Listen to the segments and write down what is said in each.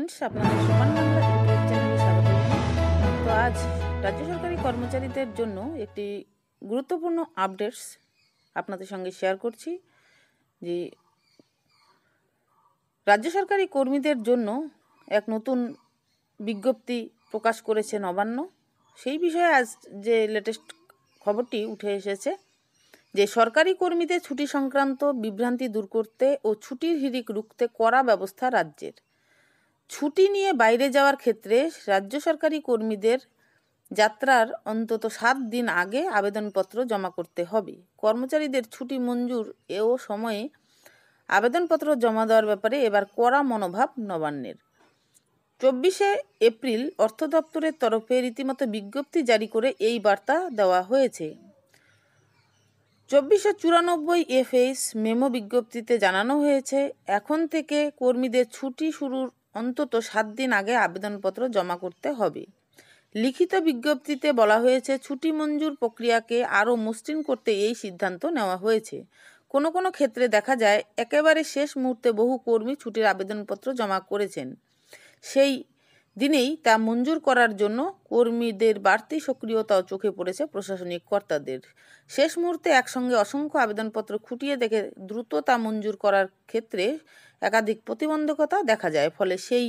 friends আপনাদের সমান Bangla YouTube চ্যানেলে স্বাগত তো আজ রাজ্য সরকারি কর্মচারীদের জন্য একটি গুরুত্বপূর্ণ আপডেটস আপনাদের সঙ্গে শেয়ার করছি যে রাজ্য সরকারি কর্মীদের জন্য এক নতুন বিজ্ঞপ্তি প্রকাশ করেছে নবান্ন সেই বিষয়ে আজ যে লেটেস্ট খবরটি উঠে এসেছে যে সরকারি কর্মীদের ছুটি সংক্রান্ত বিভ্রান্তি দূর করতে ও ছুটির হিরিক রুখতে করা ব্যবস্থা রাজ্যের ছুটি নিয়ে বাইরে যাওয়ার ক্ষেত্রে রাজ্য সরকারি কর্মীদের যাত্রার অন্তত সাত দিন আগে আবেদনপত্র জমা করতে হবে কর্মচারীদের ছুটি মঞ্জুর এও সময়ে আবেদনপত্র জমা দেওয়ার ব্যাপারে এবার কড়া মনোভাব নবান্নের চব্বিশে এপ্রিল অর্থ দপ্তরের তরফে রীতিমতো বিজ্ঞপ্তি জারি করে এই বার্তা দেওয়া হয়েছে চব্বিশশো চুরানব্বই এফএস মেমো বিজ্ঞপ্তিতে জানানো হয়েছে এখন থেকে কর্মীদের ছুটি শুরুর অন্তত সাত দিন আগে আবেদনপত্র জমা করতে হবে লিখিত বিজ্ঞপ্তিতে বলা হয়েছে ছুটি মঞ্জুর প্রক্রিয়াকে আরও মসৃণ করতে এই সিদ্ধান্ত নেওয়া হয়েছে কোনো কোনো ক্ষেত্রে দেখা যায় একেবারে শেষ মুহূর্তে বহু কর্মী ছুটির আবেদনপত্র জমা করেছেন সেই দিনেই তা মঞ্জুর করার জন্য কর্মীদের বাড়তি সক্রিয়তাও চোখে পড়েছে প্রশাসনিক কর্তাদের শেষ মুহূর্তে একসঙ্গে অসংখ্য আবেদনপত্র খুঁটিয়ে দেখে দ্রুত তা মঞ্জুর করার ক্ষেত্রে একাধিক প্রতিবন্ধকতা দেখা যায় ফলে সেই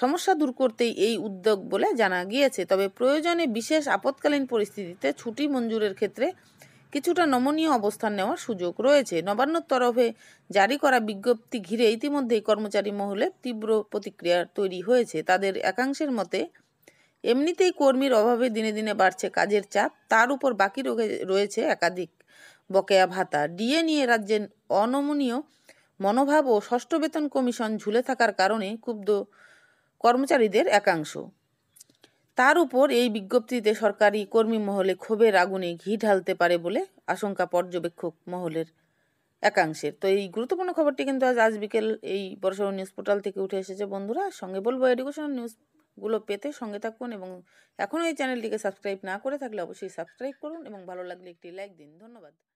সমস্যা দূর করতেই এই উদ্যোগ বলে জানা গিয়েছে তবে প্রয়োজনে বিশেষ আপৎকালীন পরিস্থিতিতে ছুটি মঞ্জুরের ক্ষেত্রে কিছুটা নমনীয় অবস্থান নেওয়ার সুযোগ রয়েছে নবান্নর তরফে জারি করা বিজ্ঞপ্তি ঘিরে ইতিমধ্যেই কর্মচারী মহলে তীব্র প্রতিক্রিয়া তৈরি হয়েছে তাদের একাংশের মতে এমনিতেই কর্মীর অভাবে দিনে দিনে বাড়ছে কাজের চাপ তার উপর বাকি রয়েছে একাধিক বকেয়া ভাতা ডিএ নিয়ে রাজ্যের অনমনীয় মনোভাব ও ষষ্ঠ বেতন কমিশন ঝুলে থাকার কারণে ক্ষুব্ধ কর্মচারীদের একাংশ তার উপর এই বিজ্ঞপ্তিতে সরকারি কর্মী মহলে ক্ষোভের আগুনে ঘি ঢালতে পারে বলে আশঙ্কা পর্যবেক্ষক মহলের একাংশের তো এই গুরুত্বপূর্ণ খবরটি কিন্তু আজ আজ বিকেল এই বড়সড় নিউজ পোর্টাল থেকে উঠে এসেছে বন্ধুরা সঙ্গে বলবো এডুকেশন নিউজগুলো পেতে সঙ্গে থাকুন এবং এখনও এই চ্যানেলটিকে সাবস্ক্রাইব না করে থাকলে অবশ্যই সাবস্ক্রাইব করুন এবং ভালো লাগলে একটি লাইক দিন ধন্যবাদ